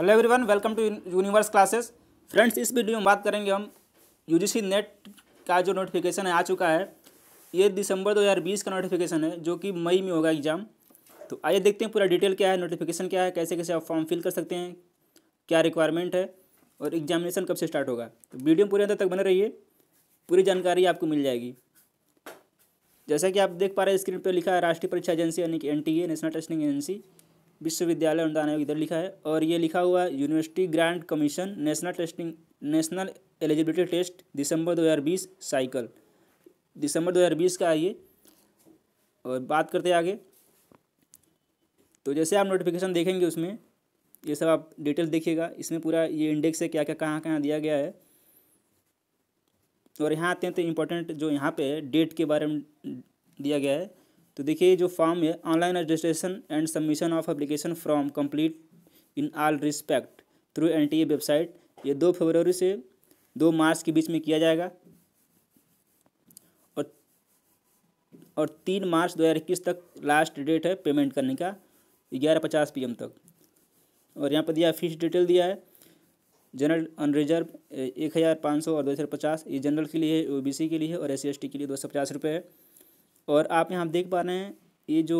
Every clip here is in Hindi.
hello everyone welcome to universe classes friends इस वीडियो में बात करेंगे हम यूजीसी नेट का जो नोटिफिकेशन है आ चुका है ये दिसंबर 2020 का नोटिफिकेशन है जो कि मई में होगा एग्ज़ाम तो आइए देखते हैं पूरा डिटेल क्या है नोटिफिकेशन क्या है कैसे कैसे आप फॉर्म फिल कर सकते हैं क्या रिक्वायरमेंट है और एग्जामिनेशन कब से स्टार्ट होगा तो वीडियो पूरे अंदर तक बने रहिए पूरी जानकारी आपको मिल जाएगी जैसा कि आप देख पा रहे हैं स्क्रीन पर लिखा है राष्ट्रीय परीक्षा एजेंसी यानी कि एन नेशनल टेस्टिंग एजेंसी विश्वविद्यालय अनुदान आयोग इधर लिखा है और ये लिखा हुआ है university grant commission national testing national eligibility test December 2020 cycle दिसंबर 2020 का आइए और बात करते हैं आगे तो जैसे आप नोटिफिकेशन देखेंगे उसमें ये सब आप डिटेल देखिएगा इसमें पूरा ये इंडेक्स है क्या क्या कहाँ कहाँ दिया गया है और यहाँ आते हैं तो इम्पोर्टेंट जो यहाँ पे है डेट के बारे में दिया गया है तो देखिए जो फॉर्म है online registration and submission of application from complete in all respect through N T A website ये दो फरवरी से दो मार्च के बीच में किया जाएगा और और तीन मार्च दो हज़ार इक्कीस तक लास्ट डेट है पेमेंट करने का ग्यारह पचास पी तक और यहाँ पर दिया फीस डिटेल दिया है जनरल अनरिजर्व एक हज़ार पाँच सौ और दो हज़ार पचास ये जनरल के लिए है ओ बी सी के लिए है और एस सी एस टी के लिए दो सौ पचास रुपये है और आप यहाँ देख पा रहे हैं ये जो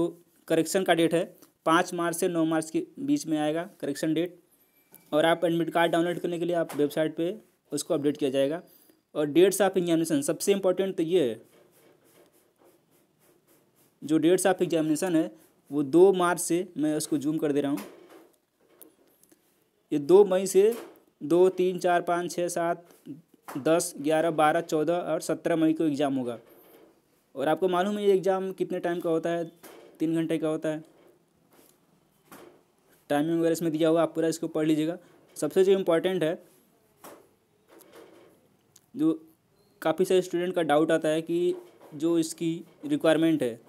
करेक्शन का डेट है पाँच मार्च से नौ मार्च के बीच में आएगा करेक्शन डेट और आप एडमिट कार्ड डाउनलोड करने के लिए आप वेबसाइट पे उसको अपडेट किया जाएगा और डेट्स ऑफ एग्जामिनेशन सबसे इम्पोर्टेंट तो ये है जो डेट्स ऑफ एग्जामिनेशन है वो दो मार्च से मैं उसको जूम कर दे रहा हूँ ये दो मई से दो तीन चार पाँच छः सात दस ग्यारह बारह चौदह और सत्रह मई को एग्ज़ाम होगा और आपको मालूम है ये एग्ज़ाम कितने टाइम का होता है तीन घंटे का होता है टाइमिंग वगैरह इसमें दिया हुआ आप पूरा इसको पढ़ लीजिएगा सबसे जो इम्पोर्टेंट है जो काफ़ी सारे स्टूडेंट का डाउट आता है कि जो इसकी रिक्वायरमेंट है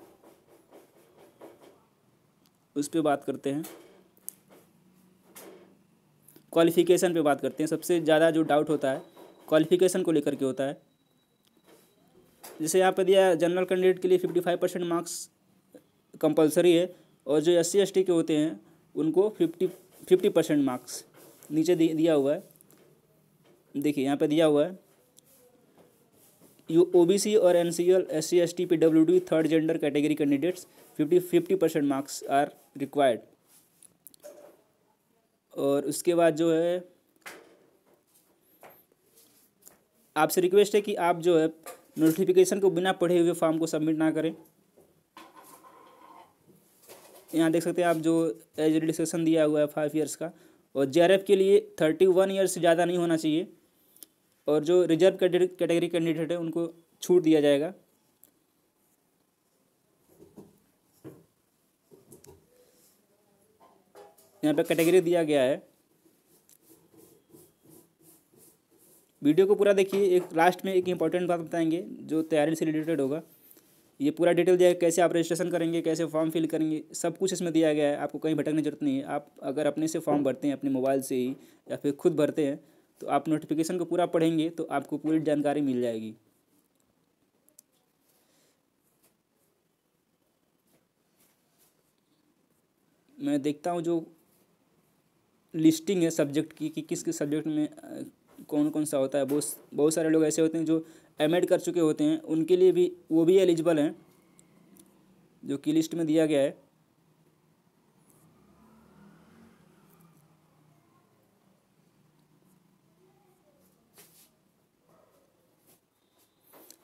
उस पर बात करते हैं क्वालिफ़िकेशन पे बात करते हैं सबसे ज़्यादा जो डाउट होता है क्वालिफ़िकेशन को लेकर के होता है जैसे यहाँ पर दिया जनरल कैंडिडेट के लिए fifty five percent marks compulsory है और जो एस सी के होते हैं उनको फिफ्टी फिफ्टी परसेंट मार्क्स नीचे दिया हुआ है देखिए यहाँ पर दिया हुआ है यू ओ बी सी और N C L S C S T P W D third gender category candidates fifty fifty percent marks are required और उसके बाद जो है आपसे रिक्वेस्ट है कि आप जो है नोटिफिकेशन को बिना पढ़े हुए फॉर्म को सबमिट ना करें यहाँ देख सकते हैं आप जो एज रजिस्ट्रेशन दिया हुआ है फाइव ईयर्स का और जे के लिए थर्टी वन ईयर्स ज़्यादा नहीं होना चाहिए और जो रिजर्व कैटेगरी कैंडिडेट है उनको छूट दिया जाएगा यहाँ पे कैटेगरी दिया गया है वीडियो को पूरा देखिए एक लास्ट में एक इंपॉर्टेंट बात बताएंगे जो तैयारी से रिलेटेड होगा ये पूरा डिटेल दिया है कैसे आप रजिस्ट्रेशन करेंगे कैसे फॉर्म फिल करेंगे सब कुछ इसमें दिया गया है आपको कहीं भटकने की जरूरत नहीं है आप अगर अपने से फॉर्म भरते हैं अपने मोबाइल से ही या फिर खुद भरते हैं तो आप नोटिफिकेशन को पूरा पढ़ेंगे तो आपको पूरी जानकारी मिल जाएगी मैं देखता हूँ जो लिस्टिंग है सब्जेक्ट की कि किस किस सब्जेक्ट में कौन कौन सा होता है बहुत बहुत सारे लोग ऐसे होते हैं जो एम कर चुके होते हैं उनके लिए भी वो भी एलिजिबल हैं जो कि लिस्ट में दिया गया है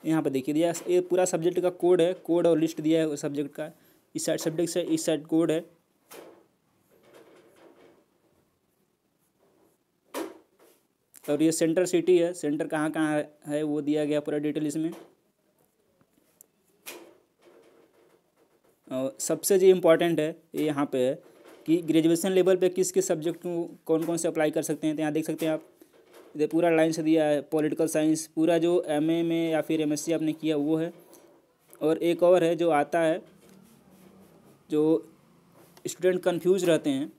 यहाँ पर देखिए दिया ये पूरा सब्जेक्ट का कोड है कोड और लिस्ट दिया है उस सब्जेक्ट का इस साइड सब्जेक्ट से इस साइड कोड है और ये सेंटर सिटी है सेंटर कहाँ कहाँ है वो दिया गया पूरा डिटेल इसमें और सबसे जो इम्पोर्टेंट है ये यहाँ पे है कि ग्रेजुएशन लेवल पे किस किस सब्जेक्ट को कौन कौन से अप्लाई कर सकते हैं तो यहाँ देख सकते हैं आप ये पूरा लाइन से दिया है पॉलिटिकल साइंस पूरा जो एमए में या फिर एमएससी आपने किया वो है और एक और है जो आता है जो स्टूडेंट कंफ्यूज रहते हैं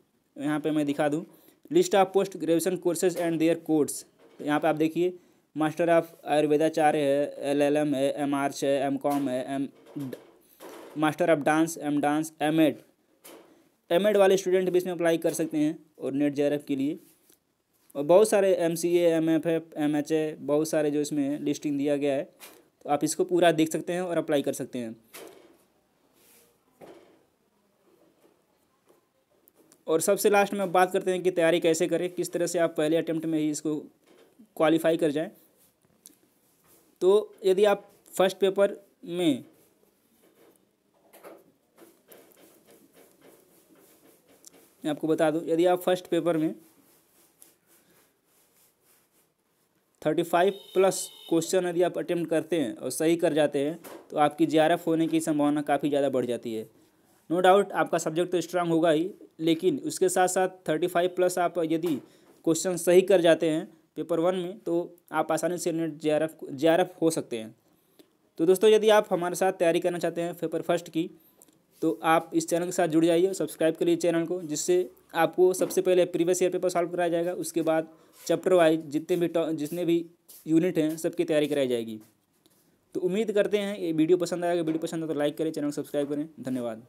यहाँ पे मैं दिखा दूँ list of post graduation courses and their course यहाँ पे आप देखिए मास्टर ऑफ आयुर्वेदाचार्य है एल एल एम है एम आर्च है एम कॉम है M master of dance M dance M ed M ed वाले स्टूडेंट भी इसमें अप्लाई कर सकते हैं और नेट जे के लिए और बहुत सारे M C M F F M H A बहुत सारे जो इसमें लिस्टिंग दिया गया है तो आप इसको पूरा देख सकते हैं और अप्लाई कर सकते हैं और सबसे लास्ट में बात करते हैं कि तैयारी कैसे करें किस तरह से आप पहले अटैम्प्ट में ही इसको क्वालिफाई कर जाएं तो यदि आप फर्स्ट पेपर में मैं आपको बता दूं यदि आप फर्स्ट पेपर में थर्टी फाइव प्लस क्वेश्चन यदि आप अटेम्प्ट करते हैं और सही कर जाते हैं तो आपकी जे होने की संभावना काफ़ी ज़्यादा बढ़ जाती है नो डाउट आपका सब्जेक्ट तो स्ट्रांग होगा ही लेकिन उसके साथ साथ थर्टी फाइव प्लस आप यदि क्वेश्चन सही कर जाते हैं पेपर वन में तो आप आसानी से NET J R F J R F हो सकते हैं तो दोस्तों यदि आप हमारे साथ तैयारी करना चाहते हैं पेपर फर्स्ट की तो आप इस चैनल के साथ जुड़ जाइए सब्सक्राइब करिए चैनल को जिससे आपको सबसे पहले प्रीवियस ईयर पेपर सॉल्व कराया जाएगा उसके बाद चैप्टर वाइज जितने भी जितने भी यूनिट हैं सबकी तैयारी कराई जाएगी तो उम्मीद करते हैं ये वीडियो पसंद आएगा वीडियो पसंद आए तो लाइक करें चैनल को सब्सक्राइब करें धन्यवाद